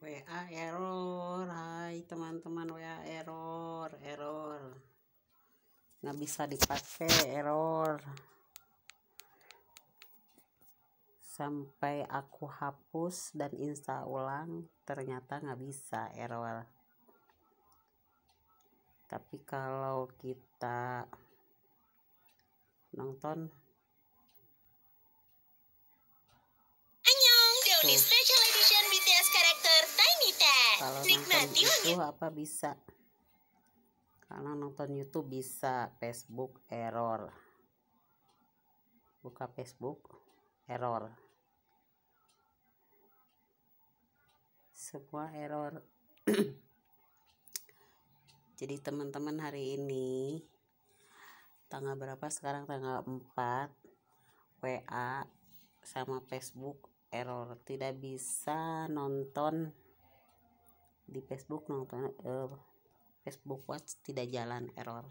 WA error hai teman-teman WA error error nggak bisa dipakai error sampai aku hapus dan install ulang ternyata nggak bisa error tapi kalau kita nonton Annyeong, apa bisa karena nonton YouTube bisa Facebook error buka Facebook error sebuah error jadi teman-teman hari ini tanggal berapa sekarang tanggal 4 WA sama Facebook error tidak bisa nonton di Facebook nonton uh, Facebook Watch tidak jalan error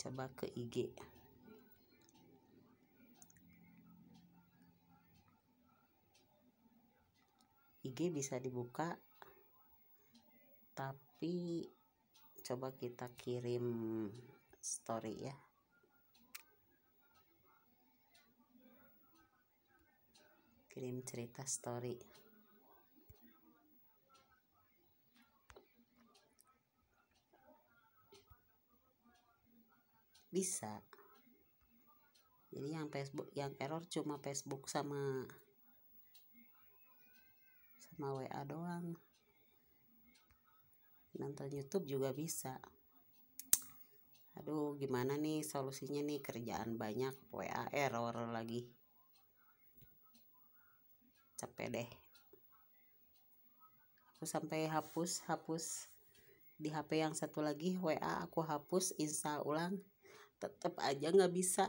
coba ke IG IG bisa dibuka tapi coba kita kirim story ya kirim cerita story bisa jadi yang Facebook yang error cuma Facebook sama sama WA doang nonton YouTube juga bisa aduh gimana nih solusinya nih kerjaan banyak WA error lagi capek deh aku sampai hapus hapus di HP yang satu lagi WA aku hapus install ulang tetap aja nggak bisa